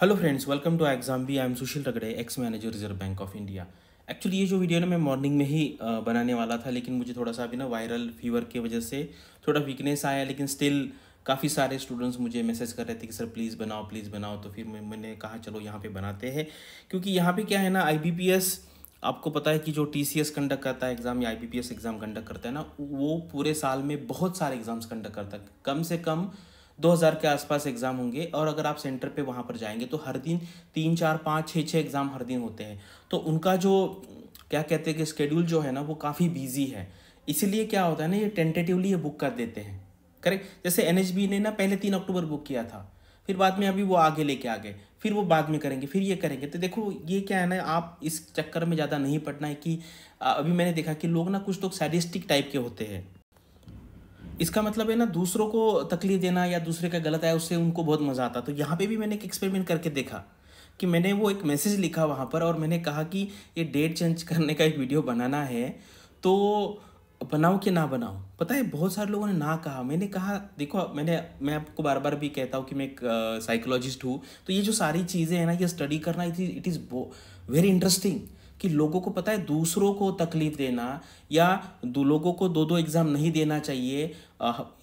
hello friends welcome to exam B I am Sushil Ragade ex manager Reserve Bank of India actually ये जो video ना मैं morning में ही बनाने वाला था लेकिन मुझे थोड़ा सा अभी ना वायरल फीवर की वजह से थोड़ा वीकनेस आया लेकिन स्टिल काफ़ी सारे स्टूडेंट्स मुझे मैसेज कर रहे थे कि सर प्लीज़ बनाओ प्लीज़ बनाओ तो फिर मैंने कहा चलो यहाँ पे बनाते हैं क्योंकि यहाँ पे क्या है ना आई आपको पता है कि जो टी सी एस कंडक्ट करता है एग्ज़ाम या I B P S exam conduct करता है ना वो पूरे साल में बहुत सारे एग्ज़ाम्स कंडक्ट करता है कम से कम 2000 के आसपास एग्ज़ाम होंगे और अगर आप सेंटर पे वहाँ पर जाएंगे तो हर दिन तीन चार पाँच छः छः एग्ज़ाम हर दिन होते हैं तो उनका जो क्या कहते हैं कि स्केड्यूल जो है ना वो काफ़ी बिजी है इसीलिए क्या होता है ना ये टेंटेटिवली ये बुक कर देते हैं करेक्ट जैसे एन ने ना पहले तीन अक्टूबर बुक किया था फिर बाद में अभी वो आगे लेके आ गए फिर वो बाद में करेंगे फिर ये करेंगे तो देखो ये क्या है ना आप इस चक्कर में ज़्यादा नहीं पटना है कि अभी मैंने देखा कि लोग ना कुछ लोग सैडिस्टिक टाइप के होते हैं इसका मतलब है ना दूसरों को तकलीफ देना या दूसरे का गलत आया उससे उनको बहुत मज़ा आता तो यहाँ पे भी मैंने एक एक्सपेरिमेंट करके देखा कि मैंने वो एक मैसेज लिखा वहाँ पर और मैंने कहा कि ये डेट चेंज करने का एक वीडियो बनाना है तो बनाओ कि ना बनाओ पता है बहुत सारे लोगों ने ना कहा मैंने कहा देखो मैंने मैं आपको बार बार भी कहता हूँ कि मैं एक साइकोलॉजिस्ट हूँ तो ये जो सारी चीज़ें हैं ना ये स्टडी करना इट इज़ वेरी इंटरेस्टिंग कि लोगों को पता है दूसरों को तकलीफ देना या दो लोगों को दो दो एग्ज़ाम नहीं देना चाहिए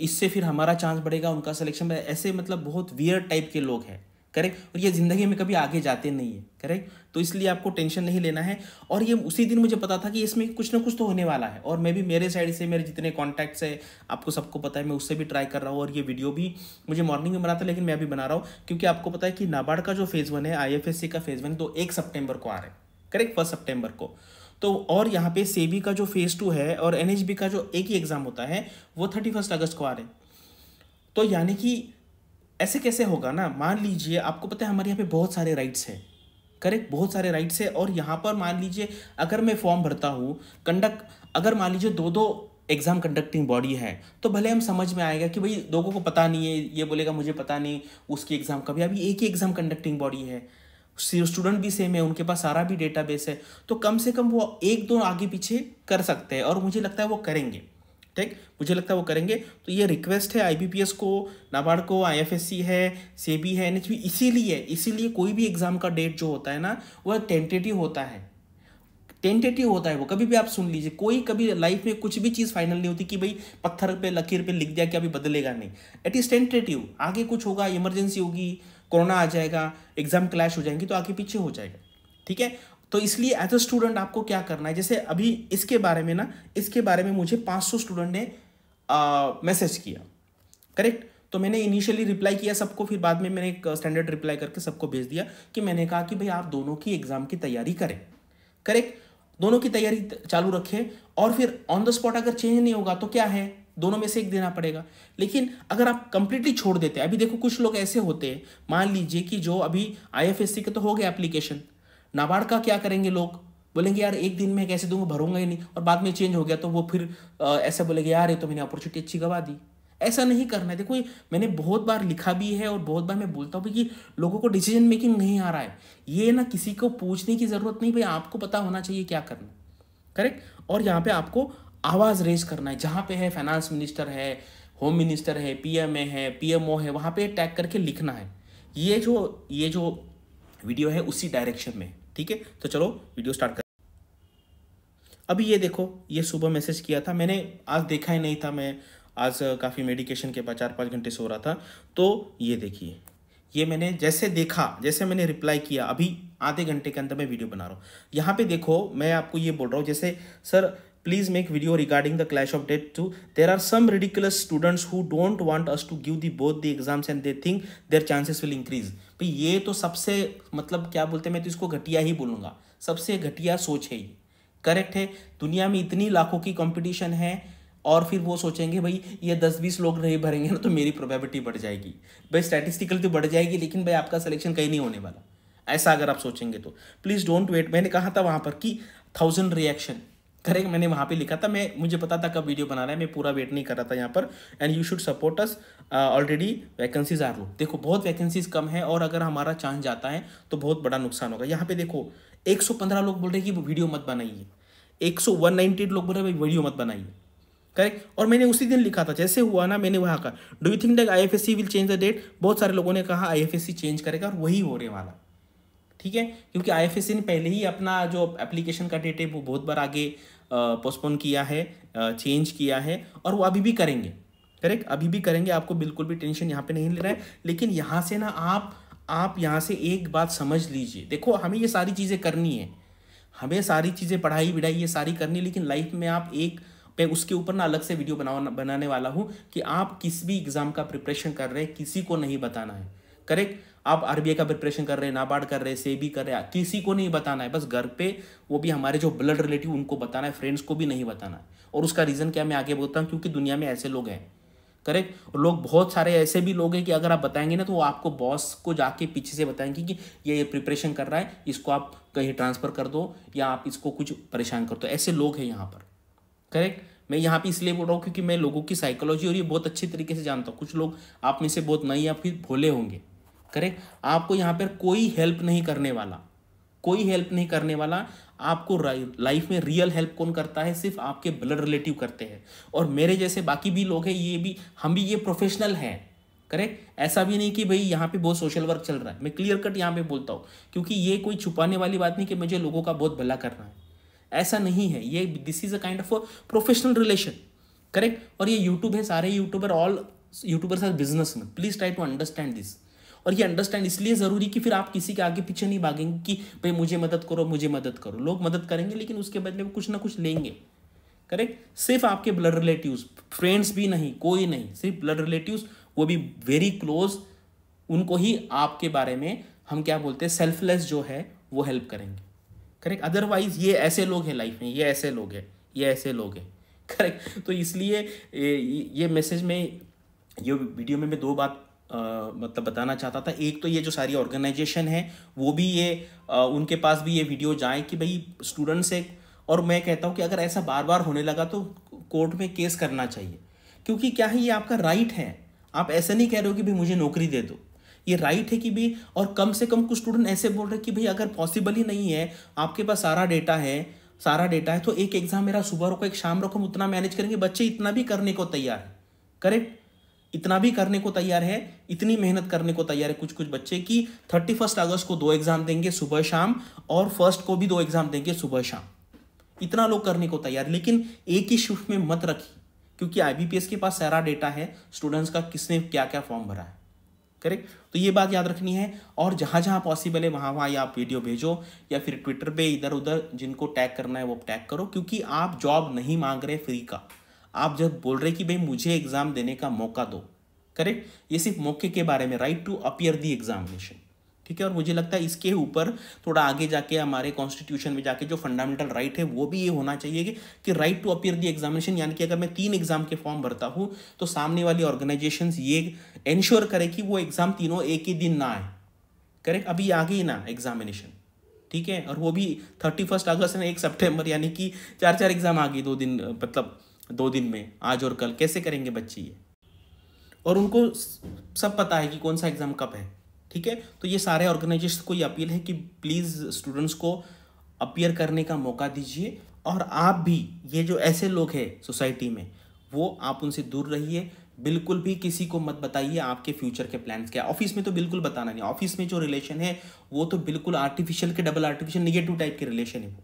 इससे फिर हमारा चांस बढ़ेगा उनका सिलेक्शन ऐसे मतलब बहुत वियर टाइप के लोग हैं करेक्ट और ये ज़िंदगी में कभी आगे जाते नहीं है करेक्ट तो इसलिए आपको टेंशन नहीं लेना है और ये उसी दिन मुझे पता था कि इसमें कुछ ना कुछ तो होने वाला है और मैं भी मेरे साइड से मेरे जितने कॉन्टैक्ट्स है आपको सबको पता है मैं उससे भी ट्राई कर रहा हूँ और ये वीडियो भी मुझे मॉर्निंग में बना था लेकिन मैं अभी बना रहा हूँ क्योंकि आपको पता है कि नाबार्ड का जो फेज़ वन है आई का फेज़ वन तो एक सेप्टेम्बर को आ रहा है करेक्ट फर्स्ट सेप्टेम्बर को तो और यहाँ पे सेबी का जो फेज़ टू है और एन का जो एक ही एग्ज़ाम होता है वो थर्टी फर्स्ट अगस्त को आ रहे तो यानी कि ऐसे कैसे होगा ना मान लीजिए आपको पता है हमारे यहाँ पे बहुत सारे राइट्स हैं करेक्ट बहुत सारे राइट्स है और यहाँ पर मान लीजिए अगर मैं फॉर्म भरता हूँ कंडक्ट अगर मान लीजिए दो दो एग्ज़ाम कंडक्टिंग बॉडी है तो भले हम समझ में आएगा कि भाई लोगों को पता नहीं है ये बोलेगा मुझे पता नहीं उसकी एग्ज़ाम कभी अभी एक ही एग्ज़ाम कंडक्टिंग बॉडी है स्टूडेंट भी सेम है उनके पास सारा भी बेस है तो कम से कम वो एक दो आगे पीछे कर सकते हैं और मुझे लगता है वो करेंगे ठीक मुझे लगता है वो करेंगे तो ये रिक्वेस्ट है आईबीपीएस को नाबार्ड को आईएफएससी है सेबी है एनएचबी इसीलिए इसीलिए कोई भी एग्ज़ाम का डेट जो होता है ना वह टेंटेटिव होता है टेंटेटिव होता है वो कभी भी आप सुन लीजिए कोई कभी लाइफ में कुछ भी चीज़ फाइनल नहीं होती कि भाई पत्थर पे लकीर पे लिख दिया कि अभी बदलेगा नहीं इट इज़ टेंटेटिव आगे कुछ होगा इमरजेंसी होगी कोरोना आ जाएगा एग्जाम क्लैश हो जाएंगी तो आगे पीछे हो जाएगा ठीक है तो इसलिए एज अ स्टूडेंट आपको क्या करना है जैसे अभी इसके बारे में ना इसके बारे में मुझे 500 स्टूडेंट ने मैसेज किया करेक्ट तो मैंने इनिशियली रिप्लाई किया सबको फिर बाद में मैंने एक स्टैंडर्ड रिप्लाई करके सबको भेज दिया कि मैंने कहा कि भाई आप दोनों की एग्ज़ाम की तैयारी करें करेक्ट दोनों की तैयारी चालू रखें और फिर ऑन द स्पॉट अगर चेंज नहीं होगा तो क्या है दोनों में से एक देना पड़ेगा लेकिन अगर आप कंप्लीटली छोड़ देते हैं अभी देखो कुछ लोग ऐसे होते हैं मान लीजिए कि जो अभी सी का तो हो गया एप्लीकेशन नाबार्ड का क्या करेंगे लोग बोलेंगे यार एक दिन में कैसे दूंगा भरूंगा ही नहीं और बाद में चेंज हो गया तो वो फिर ऐसा बोलेंगे यार ये तो मैंने अपॉर्चुनिटी अच्छी गवा दी ऐसा नहीं करना है देखो ये मैंने बहुत बार लिखा भी है और बहुत बार मैं बोलता हूँ कि लोगों को डिसीजन मेकिंग नहीं आ रहा है ये ना किसी को पूछने की ज़रूरत नहीं भाई आपको पता होना चाहिए क्या करना करेक्ट और यहाँ पे आपको आवाज़ रेज करना है जहाँ पे है फाइनेंस मिनिस्टर है होम मिनिस्टर है पीएमए है पीएमओ है वहाँ पे टैग करके लिखना है ये जो ये जो वीडियो है उसी डायरेक्शन में ठीक है तो चलो वीडियो स्टार्ट कर अभी ये देखो ये सुबह मैसेज किया था मैंने आज देखा ही नहीं था मैं आज काफ़ी मेडिकेशन के बाद चार पाँच घंटे सो रहा था तो ये देखिए ये मैंने जैसे देखा जैसे मैंने रिप्लाई किया अभी आधे घंटे के अंदर मैं वीडियो बना रहा हूँ यहाँ पे देखो मैं आपको ये बोल रहा हूँ जैसे sir please make video regarding the clash of date too there are some ridiculous students who don't want us to give the both the exams and they think their chances will increase भाई ये तो सबसे मतलब क्या बोलते हैं मैं तो इसको घटिया ही बोलूँगा सबसे घटिया सोच है ये करेक्ट है दुनिया में इतनी लाखों की कंपटीशन है और फिर वो सोचेंगे भाई ये दस बीस लोग नहीं भरेंगे ना तो मेरी प्रोबेबिलिटी बढ़ जाएगी भाई स्टैटिस्टिकल तो बढ़ जाएगी लेकिन भाई आपका सिलेक्शन कहीं नहीं होने वाला ऐसा अगर आप सोचेंगे तो प्लीज़ डोंट वेट मैंने कहा था वहाँ पर कि थाउजेंड रिएक्शन करेक्ट मैंने वहाँ पे लिखा था मैं मुझे पता था कब वीडियो बना रहा है मैं पूरा वेट नहीं कर रहा था यहाँ पर and you should support us already vacancies are low देखो बहुत वैकेंसीज कम है और अगर हमारा चांस जाता है तो बहुत बड़ा नुकसान होगा यहाँ पे देखो 115 लोग बोल रहे हैं कि वीडियो मत बनाइए एक सौ वन लोग बोल रहे हैं वीडियो मत बनाइए करेक्ट और मैंने उसी दिन लिखा था जैसे हुआ ना मैंने वहाँ का do you think that I F S C will change the date बहुत सारे लोगों ने कहा I F S C change करेगा और वही हो रहे वाला ठीक है क्योंकि आई ने पहले ही अपना जो एप्लीकेशन का डेट है वो बहुत बार आगे पोस्टपोन किया है चेंज किया है और वो अभी भी करेंगे करेक्ट अभी भी करेंगे आपको बिल्कुल भी टेंशन यहाँ पे नहीं रहा है लेकिन यहाँ से ना आप आप यहाँ से एक बात समझ लीजिए देखो हमें ये सारी चीज़ें करनी है हमें सारी चीज़ें पढ़ाई विढ़ाई ये सारी करनी है लेकिन लाइफ में आप एक मैं उसके ऊपर ना अलग से वीडियो बना बनाने वाला हूँ कि आप किस भी एग्ज़ाम का प्रिपरेशन कर रहे हैं किसी को नहीं बताना है करेक्ट आप आरबीआई का प्रिपरेशन कर रहे हैं नाबार्ड कर रहे हैं सेबी कर रहे हैं किसी को नहीं बताना है बस घर पे वो भी हमारे जो ब्लड रिलेटिव उनको बताना है फ्रेंड्स को भी नहीं बताना है और उसका रीज़न क्या मैं आगे बोलता हूँ क्योंकि दुनिया में ऐसे लोग हैं करेक्ट और लोग बहुत सारे ऐसे भी लोग हैं कि अगर आप बताएंगे ना तो वो आपको बॉस को जाके पीछे से बताएंगे कि ये ये प्रिपरेशन कर रहा है इसको आप कहीं ट्रांसफ़र कर दो या आप इसको कुछ परेशान कर दो ऐसे लोग हैं यहाँ पर करेक्ट मैं यहाँ पे इसलिए बोल रहा हूँ क्योंकि मैं लोगों की साइकोलॉजी और ये बहुत अच्छे तरीके से जानता हूँ कुछ लोग आप में से बहुत नई या फिर भोले होंगे करेक्ट आपको यहाँ पर कोई हेल्प नहीं करने वाला कोई हेल्प नहीं करने वाला आपको लाइफ में रियल हेल्प कौन करता है सिर्फ आपके ब्लड रिलेटिव करते हैं और मेरे जैसे बाकी भी लोग हैं ये भी हम भी ये प्रोफेशनल हैं करेक्ट ऐसा भी नहीं कि भाई यहाँ पे बहुत सोशल वर्क चल रहा है मैं क्लियर कट यहाँ पे बोलता हूँ क्योंकि ये कोई छुपाने वाली बात नहीं कि मुझे लोगों का बहुत भला करना है ऐसा नहीं है ये this is a kind of professional relation correct और ये यूट्यूब है सारे YouTuber all YouTubers are business में please try to understand this और ये अंडरस्टैंड इसलिए ज़रूरी कि फिर आप किसी के आगे पीछे नहीं भागेंगे कि भाई मुझे मदद करो मुझे मदद करो लोग मदद करेंगे लेकिन उसके बदले वो कुछ ना कुछ लेंगे करेक्ट सिर्फ आपके ब्लड रिलेटिव फ्रेंड्स भी नहीं कोई नहीं सिर्फ ब्लड रिलेटिव वो भी वेरी क्लोज उनको ही आपके बारे में हम क्या बोलते हैं सेल्फलेस जो है वो हेल्प करेंगे करेक्ट अदरवाइज ये ऐसे लोग हैं लाइफ में ये ऐसे लोग हैं ये ऐसे लोग हैं करेक्ट तो इसलिए ये मैसेज में ये वीडियो में मैं दो बात मतलब बताना चाहता था एक तो ये जो सारी ऑर्गेनाइजेशन है वो भी ये आ, उनके पास भी ये वीडियो जाए कि भाई स्टूडेंट्स एक और मैं कहता हूँ कि अगर ऐसा बार बार होने लगा तो कोर्ट में केस करना चाहिए क्योंकि क्या है ये आपका राइट है आप ऐसा नहीं कह रहे हो कि भाई मुझे नौकरी दे दो ये राइट है कि भाई और कम से कम कुछ स्टूडेंट ऐसे बोल रहे हैं कि भाई अगर पॉसिबल ही नहीं है आपके पास सारा डेटा है सारा डेटा है तो एक एग्ज़ाम मेरा सुबह रखो एक शाम रखो हम उतना मैनेज करेंगे बच्चे इतना भी करने को तैयार है करेक्ट इतना भी करने को तैयार है इतनी मेहनत करने को तैयार है कुछ कुछ बच्चे कि थर्टी फर्स्ट अगस्त को दो एग्जाम देंगे सुबह शाम और फर्स्ट को भी दो एग्जाम देंगे सुबह शाम इतना लोग करने को तैयार लेकिन एक ही शिफ्ट में मत रखिए क्योंकि आईबीपीएस के पास सारा डेटा है स्टूडेंट्स का किसने क्या क्या फॉर्म भरा है करेक्ट तो ये बात याद रखनी है और जहां जहां पॉसिबल है वहां या आप वीडियो भेजो या फिर ट्विटर पे इधर उधर जिनको टैग करना है वो टैग करो क्योंकि आप जॉब नहीं मांग रहे फ्री का आप जब बोल रहे कि भाई मुझे एग्जाम देने का मौका दो करेक्ट ये सिर्फ मौके के बारे में right to appear the examination ठीक है और मुझे लगता है इसके ऊपर थोड़ा आगे जाके हमारे कॉन्स्टिट्यूशन में जाके जो फंडामेंटल राइट right है वो भी ये होना चाहिए कि, कि right to appear the examination यानी कि अगर मैं तीन एग्जाम के फॉर्म भरता हूँ तो सामने वाली ऑर्गेनाइजेशन ये एंश्योर करे कि वो एग्जाम तीनों एक ही दिन ना आए करेक्ट अभी आ गई ना एग्जामिनेशन ठीक है और वो भी थर्टी फर्स्ट अगस्त एक सेप्टेम्बर यानी कि चार चार एग्जाम आ गई दो दिन मतलब दो दिन में आज और कल कैसे करेंगे बच्चे ये और उनको सब पता है कि कौन सा एग्ज़ाम कब है ठीक है तो ये सारे ऑर्गेनाइजेशन को ये अपील है कि प्लीज़ स्टूडेंट्स को अपीयर करने का मौका दीजिए और आप भी ये जो ऐसे लोग हैं सोसाइटी में वो आप उनसे दूर रहिए बिल्कुल भी किसी को मत बताइए आपके फ्यूचर के प्लान्स क्या ऑफिस में तो बिल्कुल बताना नहीं ऑफिस में जो रिलेशन है वो तो बिल्कुल आर्टिफिशियल के डबल आर्टिफिशियल निगेटिव टाइप के रिलेशन है वो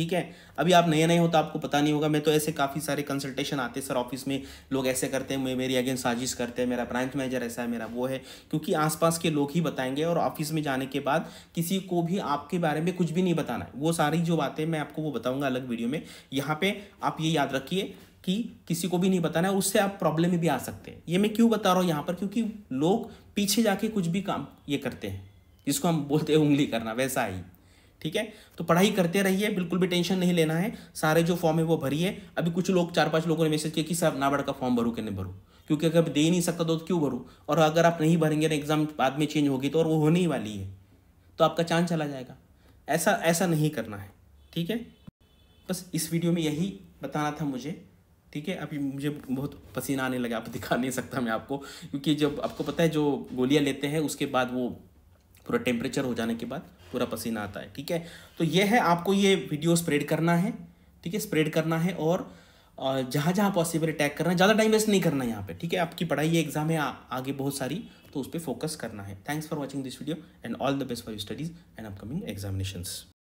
ठीक है अभी आप नए नए हो तो आपको पता नहीं होगा मैं तो ऐसे काफ़ी सारे कंसल्टेशन आते सर ऑफिस में लोग ऐसे करते हैं मेरी अगेंस्ट साजिश करते हैं मेरा ब्रांच मैनेजर ऐसा है मेरा वो है क्योंकि आसपास के लोग ही बताएंगे और ऑफिस में जाने के बाद किसी को भी आपके बारे में कुछ भी नहीं बताना है वो सारी जो बातें मैं आपको वो बताऊँगा अलग वीडियो में यहाँ पर आप ये याद रखिए कि किसी को भी नहीं बताना है उससे आप प्रॉब्लम भी आ सकते हैं ये मैं क्यों बता रहा हूँ यहाँ पर क्योंकि लोग पीछे जाके कुछ भी काम ये करते हैं जिसको हम बोलते हैं उंगली करना वैसा ही ठीक है तो पढ़ाई करते रहिए बिल्कुल भी टेंशन नहीं लेना है सारे जो फॉर्म है वो भरिए अभी कुछ लोग चार पांच लोगों ने मैसेज किया कि सर नाबार्ड का फॉर्म भरू कि नहीं भरू क्योंकि अगर दे नहीं सकता तो क्यों भरू और अगर आप नहीं भरेंगे ना एग्ज़ाम बाद में चेंज होगी तो और वो होने ही वाली है तो आपका चांस चला जाएगा ऐसा ऐसा नहीं करना है ठीक है बस इस वीडियो में यही बताना था मुझे ठीक है अभी मुझे बहुत पसीना आने लगा आप दिखा नहीं सकता मैं आपको क्योंकि जब आपको पता है जो गोलियां लेते हैं उसके बाद वो पूरा टेम्परेचर हो जाने के बाद पूरा पसीना आता है ठीक है तो ये है आपको ये वीडियो स्प्रेड करना है ठीक है स्प्रेड करना है और जहाँ जहाँ पॉसिबल अटैक करना है ज़्यादा टाइम वेस्ट नहीं करना है यहाँ पे ठीक है आपकी पढ़ाई ये एग्जाम है आ, आगे बहुत सारी तो उस पर फोकस करना है thanks for watching this video and all the best for studies and upcoming examination